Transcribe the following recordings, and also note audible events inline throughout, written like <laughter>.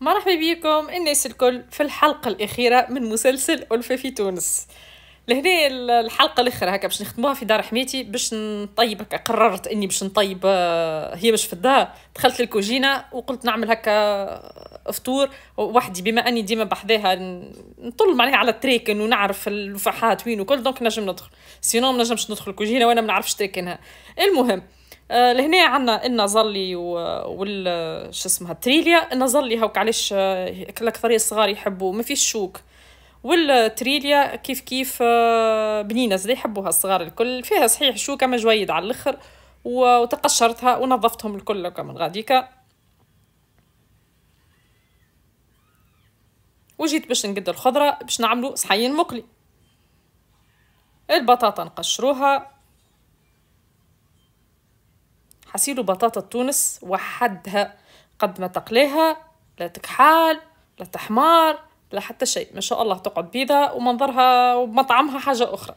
مرحبا بكم الناس الكل في الحلقة الأخيرة من مسلسل ألفة في تونس لهنا الحلقة الاخيره هكا باش نختموها في دار حماتي باش نطيب هكا قررت إني باش نطيب آه، هي مش في الدار دخلت للكوجينة وقلت نعمل هكا آه، فطور وحدي بما أني ديما بحذاها نطل معناها على التريكن ونعرف الفحات وين وكل دونك نجم ندخل سينو نجمش ندخل الكوجينة وأنا ما نعرفش تريكنها المهم آه، لهنا عندنا النظلي وال شو اسمها التريليا النظلي هوك علاش آه، الاكثريه الصغار يحبوا ما فيش شوك والتريليا كيف كيف آه، بنينه زي يحبوها الصغار الكل فيها صحيح شوكه جويد على الاخر وتقشرتها ونظفتهم الكل كمان غاديكا وجيت باش نقد الخضره باش نعملو صحين مقلي البطاطا نقشروها حسيلو بطاطا تونس وحدها قد ما تقليها لا تكحال لا تحمار لا حتى شيء ما شاء الله تقعد بيضة ومنظرها ومطعمها حاجة أخرى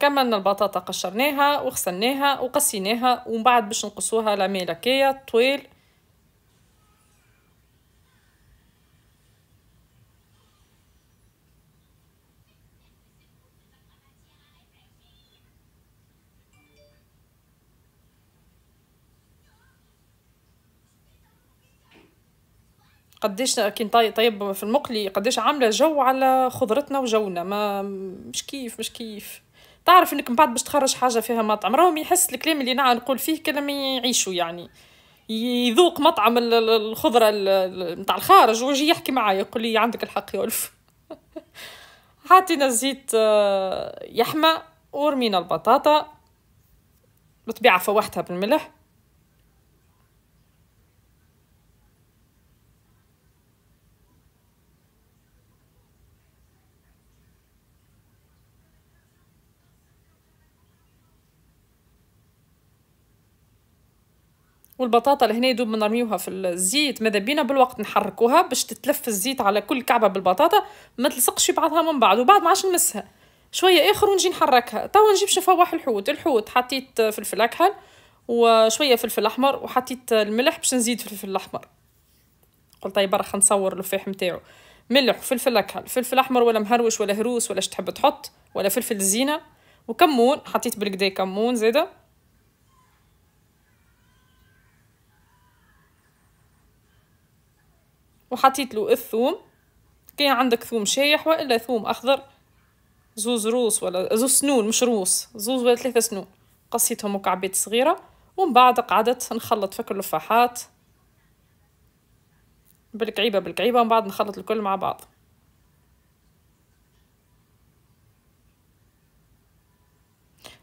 كملنا البطاطا قشرناها وغسلناها وقسيناها ومن بعد باش نقصوها لاميلاكية طويل قديش كي طيب في المقلي قديش عامله جو على خضرتنا وجونا ما مش كيف مش كيف تعرف انك من بعد باش تخرج حاجه فيها مطعم راهم يحس الكلام اللي نعم نقول فيه كلام يعيشوا يعني يذوق مطعم الخضره نتاع الخارج ويجي يحكي معايا يقول لي عندك الحق يا الف حطينا <laughs> الزيت آه، يحمى ورمينا البطاطا بطبيعه فوحتها بالملح والبطاطا لهنا يدوب نرميوها في الزيت ماذا بينا بالوقت نحركوها باش تتلف الزيت على كل كعبه بالبطاطا ما تلصقش بعضها من بعض وبعد ما عادش نمسها شويه اخر ونجي نحركها توا نجيب شفواح الحوت الحوت حطيت فلفل اكحل وشويه فلفل احمر وحطيت الملح باش نزيد فلفل احمر قلت طيب راح نصور الفاح نتاعو ملح وفلفل اكحل فلفل احمر ولا مهروش ولا هروس ولا تحب تحط ولا فلفل زينه وكمون حطيت بالكدا كمون زاده وحطيت له الثوم كان عندك ثوم شايح والا ثوم اخضر زوز روس ولا زوز سنون مش روس زوز ولا ثلاثة سنون قصيتهم مكعبات صغيرة ومن بعد قعدت نخلط فك اللفاحات بالكعيبة بالكعيبة ومن بعد نخلط الكل مع بعض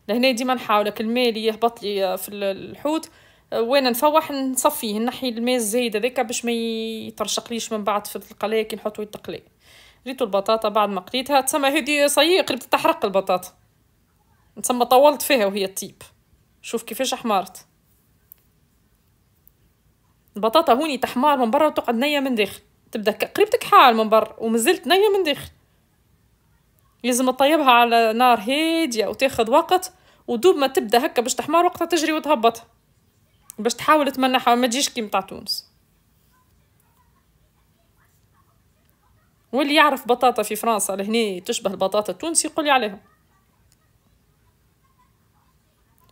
لهنا ديما نحاول الماء اللي يهبط لي في الحوت وين نفوح نصفيه نحي الماء الزايد هذاك باش ما يترشقليش من بعد في القلايه كي نحطو يتقلي ريتو البطاطا بعد ما قليتها تسمى هذه صي قريب تحرق البطاطا تسمى طولت فيها وهي الطيب شوف كيفاش احمرت البطاطا هوني تحمار من برا وتقعد نيه من داخل تبدا قريبتك حال من برا ومازلت نيه من داخل لازم تطيبها على نار هاديه وتاخذ وقت ودوب ما تبدا هكا باش تحمر وقتها تجري وتهبط باش تحاول تمنحها ما تجيش كي تونس واللي يعرف بطاطا في فرنسا لهنا تشبه البطاطا التونسي يقول لي عليها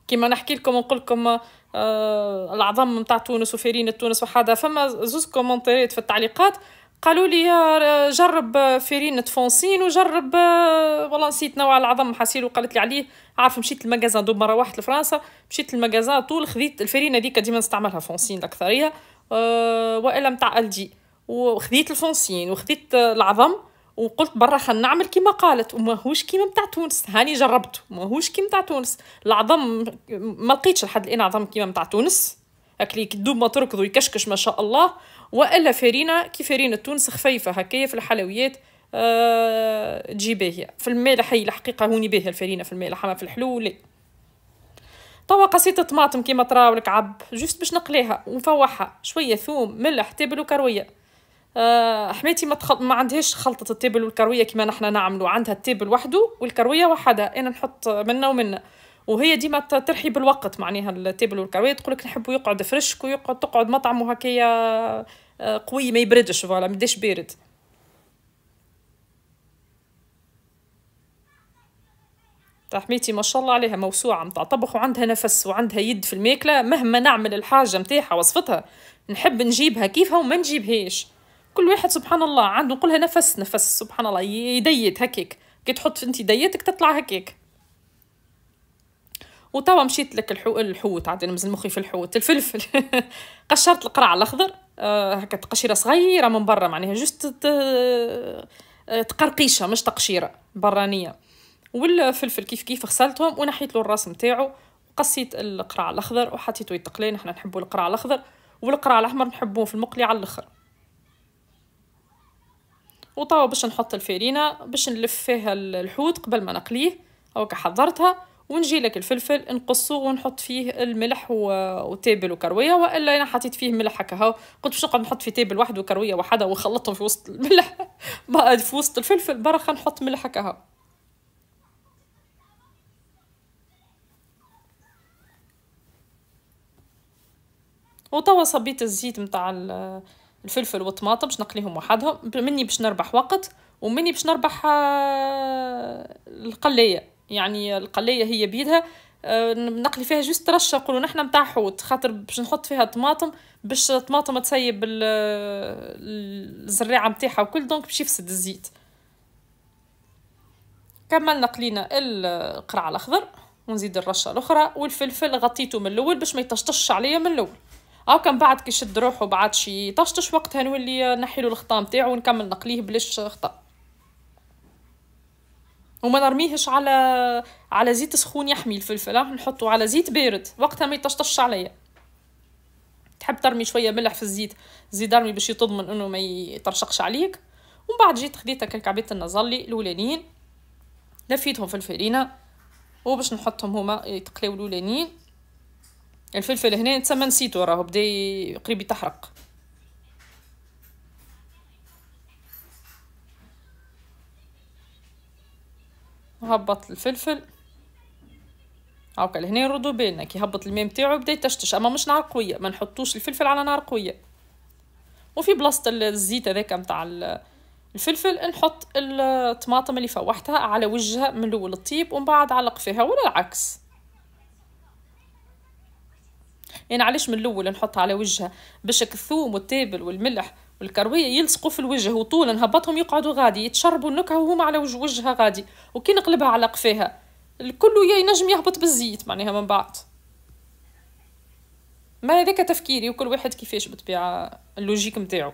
كيما نحكي لكم ونقول لكم آه العظم نتاع تونس وفرينة تونس وحدا فما زوز كومونتيرات في التعليقات قالوا لي جرب فيرين تفونسين وجرب آه، والله نسيت نوع العظم حاسيلو قالت لي عليه عارف مشيت المجازان دوب مره واحد لفرنسا مشيت المجازان طول خذيت الفرينه هذيك ديما نستعملها فونسين الاكثريه آه، والا نتاع الجي وخذيت الفونسين وخذيت آه، العظم وقلت برا خلينا نعمل كيما قالت وماهوش كيما نتاع تونس هاني جربته ماهوش كيما نتاع تونس العظم ما لقيتش لحد الان عظم كيما نتاع تونس اكلي دوب ما تركض ويكشكش ما شاء الله والا فرينه كي فرينه تونس خفيفه هكايا في الحلويات أه تجي باهيه في المالح هي الحقيقه هوني باهيه الفرينه في المالح اما في الحلو لا توا قصيت طماطم كيما تراولك عب جوست باش نقليها ونفوحها شويه ثوم ملح تبل وكرويه أه حماتي ما, تخل... ما عندهاش خلطه التبل والكرويه كيما نحنا نعملو عندها التبل وحده والكرويه وحدها انا نحط منا ومنا وهي ديما ترحي بالوقت معناها التابل والكرويه تقولك نحبو يقعد فرشك ويقعد تقعد مطعم وهكايا آه، قوي ما يبردش فوالا ما بارد تاع حميتي ما شاء الله عليها موسوعه متاع طبخ وعندها نفس وعندها يد في الماكله مهما نعمل الحاجه متاعها وصفتها نحب نجيبها كيفها وما نجيبهاش كل واحد سبحان الله عنده نقولها نفس نفس سبحان الله يديت هكاك كي تحط انت يديتك تطلع هكاك وتوا مشيت لك الحو... الحوت عاد مزال مخي في الحوت الفلفل <laughs> قشرت القرع الاخضر آه، هكا تقشيره صغيره من برا معناها جوست ت... آه، تقرقيشه مش تقشيره برانيه والفلفل كيف كيف غسلتهم ونحيت له الراس نتاعو وقصيت القرع الاخضر وحطيته يتقلي احنا نحبوا القرع الاخضر والقرع الاحمر نحبوه في المقلي على الاخر وطاو باش نحط الفرينه باش نلف فيها الحوت قبل ما نقليه هاكا حضرتها ونجي لك الفلفل نقصه ونحط فيه الملح وتابل وكرويه والا انا حطيت فيه ملح هكا هو قلت باش نقعد نحط في تابل واحد وكرويه وحده ونخلطهم في وسط الملح <laughs> في وسط الفلفل برا نحط ملح هكا هو وتوا صبيت الزيت نتاع الفلفل والطماطم باش نقليهم وحدهم مني باش نربح وقت ومني باش نربح آه، القلايه يعني القلايه هي بيدها آه، نقلي فيها جوست رشه نقولوا نحنا نتاع حوت خاطر باش نحط فيها طماطم باش الطماطم تسيب الزريعه نتاعها وكل دونك باش يفسد الزيت كملنا قلينا القرع الاخضر ونزيد الرشه الاخرى والفلفل غطيته من الاول باش ما يطشطش عليا من الاول او كان بعد كي يشد روحه بعد شي طشطش وقتها نولي نحيلو الخطا نتاعو ونكمل نقليه بلاش خطأ وما نرميهش على على زيت سخون يحمي الفلفل راح نحطه على زيت بارد وقتها ما يطشطش عليا تحب ترمي شويه ملح في الزيت زيد ارمي باش تضمن انه ما يترشقش عليك ومن بعد جيت خديت هكا كعبات النظلي الاولانيين لفيتهم في الفرينه وباش نحطهم هما يتقلاو الاولانيين الفلفل هنا تسمى نسيتو راهو بدا قريب يتحرق وهبط الفلفل هاكا لهنا يردو بالنا كي هبط الماء نتاعو بدا يتشتش اما مش نار قويه ما نحطوش الفلفل على نار قويه وفي بلاصه الزيت هذاك نتاع الفلفل نحط الطماطم اللي فوحتها على وجهها من الاول طيب ومن بعد علق فيها ولا العكس يعني علاش من الاول نحطها على وجهها باش الثوم والتابل والملح والكرويه يلصقوا في الوجه وطول نهبطهم يقعدوا غادي يتشربوا النكهه وهما على وجه وجهها غادي وكي نقلبها على قفاها الكل ينجم يهبط بالزيت معناها من بعد ما هذاك تفكيري وكل واحد كيفاش بطبيعه اللوجيك نتاعو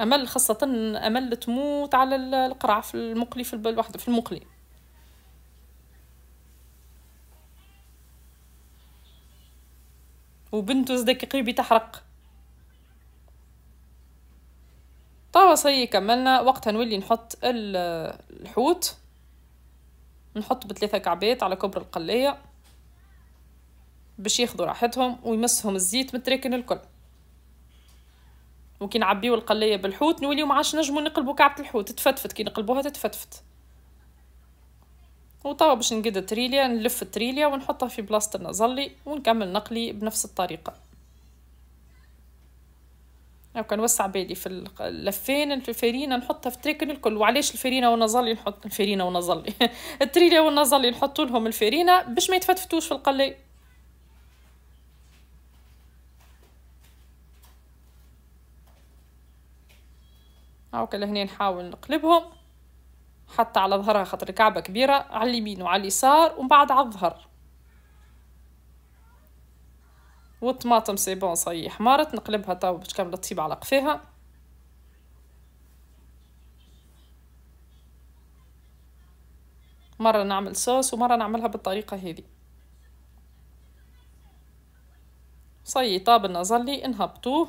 امل خاصه امل تموت على القرع في المقلي في البل وحده في المقلي وبنته زدك قريبي تحرق طبعا صي كملنا وقتها نولي نحط الحوت نحط بثلاثة كعبات على كبر القلية باش ياخذوا راحتهم ويمسهم الزيت متراكن الكل وكي نعبيو القلية بالحوت نوليو معاش نجمو نقلبو كعبة الحوت تتفتفت كي نقلبوها تتفتفت وتوا باش نقد التريليا نلف التريليا ونحطها في بلاصه النظلي ونكمل نقلي بنفس الطريقه هاكا نوسع بالي في اللفين الفرينه نحطها في تريكن الكل وعلاش الفرينه والنظلي نحط الفرينه والنظلي <laughs> التريليا والنظلي نحط لهم الفرينه باش ما يتفتفتوش في القلاي كلا لهنا نحاول نقلبهم حتى على ظهرها خاطر الكعبة كبيرة على اليمين وعلى اليسار ومن بعد على الظهر والطماطم سي بون صاي حمارت نقلبها توا باش كامل تطيب على قفاها مرة نعمل صوص ومرة نعملها بالطريقة هذه صي طاب النظلي نهبطوه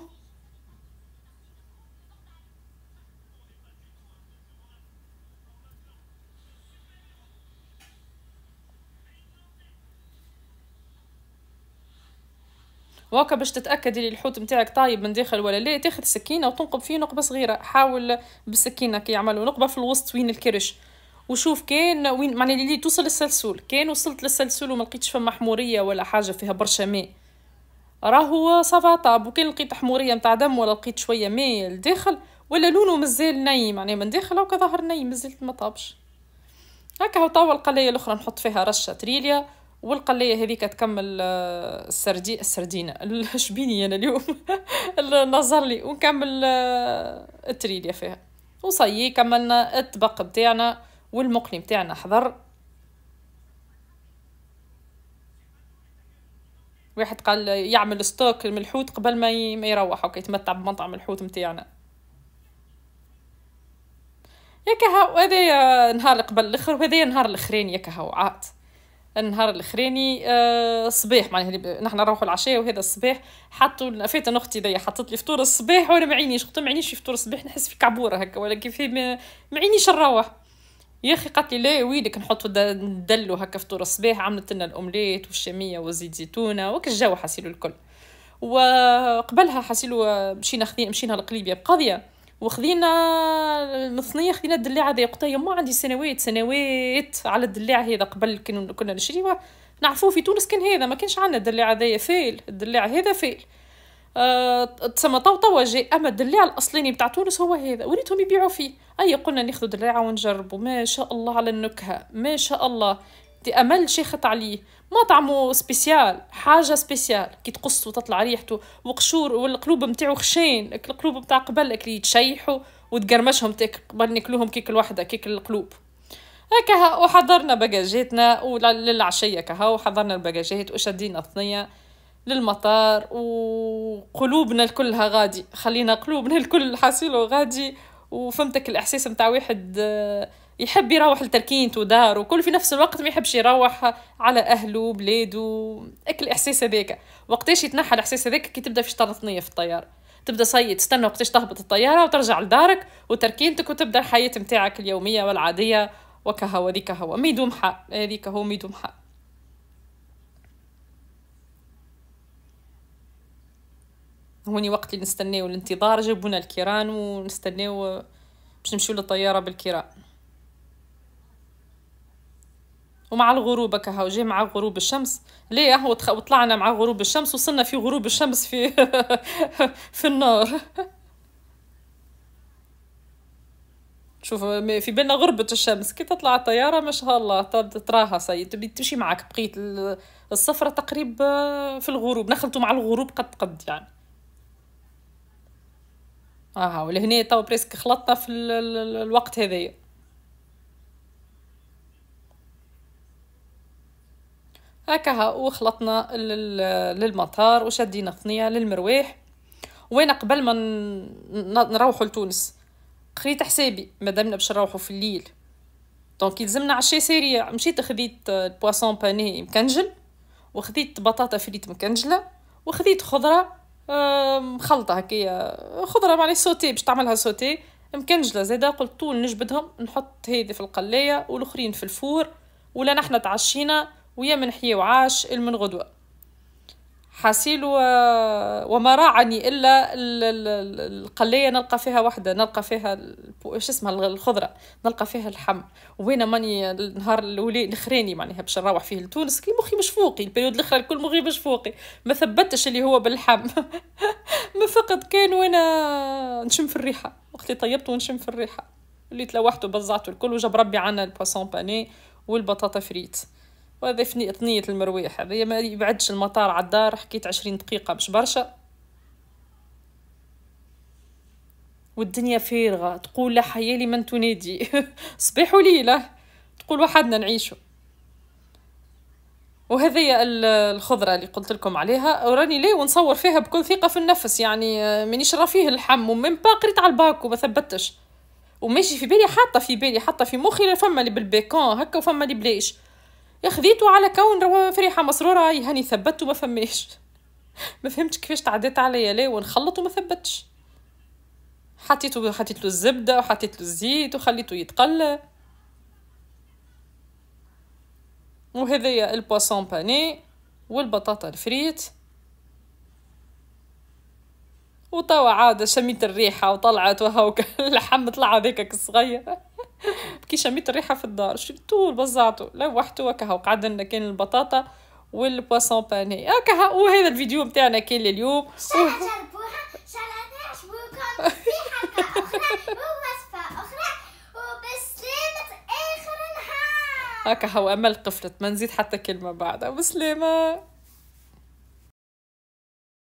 وهكا باش تتاكدي لي الحوت نتاعك طايب من داخل ولا لا تاخذ سكينه وتنقب فيه نقبه صغيره حاول بالسكينه كي يعملوا نقبه في الوسط وين الكرش وشوف كان وين معناها اللي توصل للسلسول كان وصلت للسلسول وما لقيتش فما حموريه ولا حاجه فيها برشا ماء راهو صافا طاب وكان لقيت حموريه نتاع دم ولا لقيت شويه ماء لداخل ولا لونه مازال ني معناها من داخل او ظهر ني مازال ما طابش هكا هو طاول القلايه الاخرى نحط فيها رشه تريليا والقليه هذه تكمل آه، السردي السردينه الشبيني انا اليوم <laughs> نظر لي ونكمل آه، التريليا فيها وصي كملنا الطبق بتاعنا والمقلي بتاعنا حضر واحد قال يعمل ستوك من الحوت قبل ما ما يروح اوكي يتمتع بمطعم الحوت نتاعنا ياك هاو هذايا نهار قبل الاخر وهذايا نهار الاخرين ياك هاو عاد النهار الاخراني آه، الصباح معناها نحن نروحوا العشاء وهذا الصباح حطوا فات اختي دي حطت لي فطور الصباح وانا ما عينيش قلت ما عينيش في فطور الصباح نحس في كعبوره هكا ولا كيف ما عينيش نروح يا اخي قالت لي لا ويلك نحطوا ندلوا هكا فطور الصباح عملت لنا الاومليت والشاميه وزيت زيتونه وك الجو حاسيلو الكل وقبلها حاسيلو مشينا خذينا مشينا لقليبيه بقضيه وخذينا المثنية خذينا الدلاعه هذا وقتها يما عندي سنوات سنوات على الدلاع هذا قبل كنا نشريوه نعرفو في تونس كان هذا ما كانش عندنا الدلاع هذا فيل الدلاع هذا فيل أه تسمى طو توا جاي اما الدلاع الاصلي بتاع تونس هو هذا وريتهم يبيعوا فيه اي قلنا ناخذ دلاعه ونجربوا ما شاء الله على النكهه ما شاء الله تأمل شيخت عليه مطعمه سبيسيال حاجه سبيسيال كي تقص وتطلع ريحته وقشور والقلوب نتاعو خشين القلوب نتاع قبل اللي يتشيحوا وتقرمشهم قبل ناكلوهم كيك الوحده كيك القلوب هكا وحضرنا بجاجاتنا وللعشية كها وحضرنا البجاجات وشدينا الثنية للمطار وقلوبنا كلها غادي خلينا قلوبنا الكل حاصلو غادي وفهمتك الإحساس متاع واحد يحب يروح لتركينته ودار وكل في نفس الوقت ما يحبش يروح على اهله بلاده اكل الاحساس هذاك وقتاش يتنحى الاحساس هذاك كي تبدا في طنطنيه في الطياره تبدا صيد تستنى وقتاش تهبط الطياره وترجع لدارك وتركينتك وتبدا الحياه نتاعك اليوميه والعاديه وكهو ذيك هو ما يدوم حق هذيك هو ما يدوم حق هوني وقت اللي نستناو الانتظار جابونا الكيران ونستناو باش نمشيو للطياره بالكيران ومع الغروب كهو جاي مع غروب الشمس ليه هو وطلعنا مع غروب الشمس وصلنا في غروب الشمس في <laughs> في النار <laughs> شوف في بالنا غربة الشمس كي تطلع الطيارة ما شاء الله تراها سي تبي تمشي معك بقيت السفرة تقريب آه، في الغروب نخلطوا مع الغروب قد قد يعني اها ولهنا تو بريسك خلطنا في الوقت هذايا هكا وخلطنا للمطار وشدينا ثنيه للمرواح وانا قبل ما نروحوا لتونس خريت حسابي مادامنا باش نروحوا في الليل دونك يلزمنا عشاء سريع مشيت خديت بواسون باني مكنجل وخديت بطاطا فريت مكنجله وخديت خضره مخلطه هكايا خضره معني سوتي باش تعملها سوتي مكنجله زيدا قلت طول نجبدهم نحط هذه في القلايه والاخرين في الفور ولا نحنا تعشينا ويا من حي وعاش المن غدوة حاسيل و... وما راعني إلا القلية نلقى فيها وحدة نلقى فيها ايش اسمها الخضرة نلقى فيها اللحم وين ماني النهار الأولي الأخراني معناها باش نروح فيه لتونس كي مخي مش فوقي البريود الأخرى الكل مخي مش فوقي ما ثبتش اللي هو باللحم <laughs> ما فقط كان وين نشم في الريحة وقت اللي طيبت ونشم في الريحة اللي تلوحت وبزعت الكل وجاب ربي عنا البواسون باني والبطاطا فريت وهذا ثنية المرويح هذا ما يبعدش المطار على الدار حكيت عشرين دقيقة مش برشا والدنيا فارغة تقول لا حياة لمن تنادي <laughs> صباح وليلة تقول وحدنا نعيشو وهذه الخضرة اللي قلت لكم عليها وراني ليه ونصور فيها بكل ثقة في النفس يعني مانيش رافيه الحم ومن باقريت على الباك وما ثبتش وماشي في بالي حاطة في بالي حاطة في مخي فما اللي بالبيكون هكا وفما اللي بلاش خذيتو على كون فريحة مسرورة هاني ثبت وما فماش <laughs> ما فهمتش كيفاش تعديت عليا لا ونخلط وما ثبتش حطيته حطيت له الزبده وحطيت له الزيت وخليته يتقلى وهذايا البواسون باني والبطاطا الفريت وتوا عاد شميت الريحه وطلعت وهاوك <laughs> اللحم طلع هذاك الصغير <laughs> كي شميت الريحه في الدار شلتو بزعته لوحته وكها وقعد لنا كان البطاطا والبواسون باني هكا وهذا الفيديو نتاعنا كان لليوم هكا هو امل قفلت ما نزيد حتى كلمه بعدها بسلامه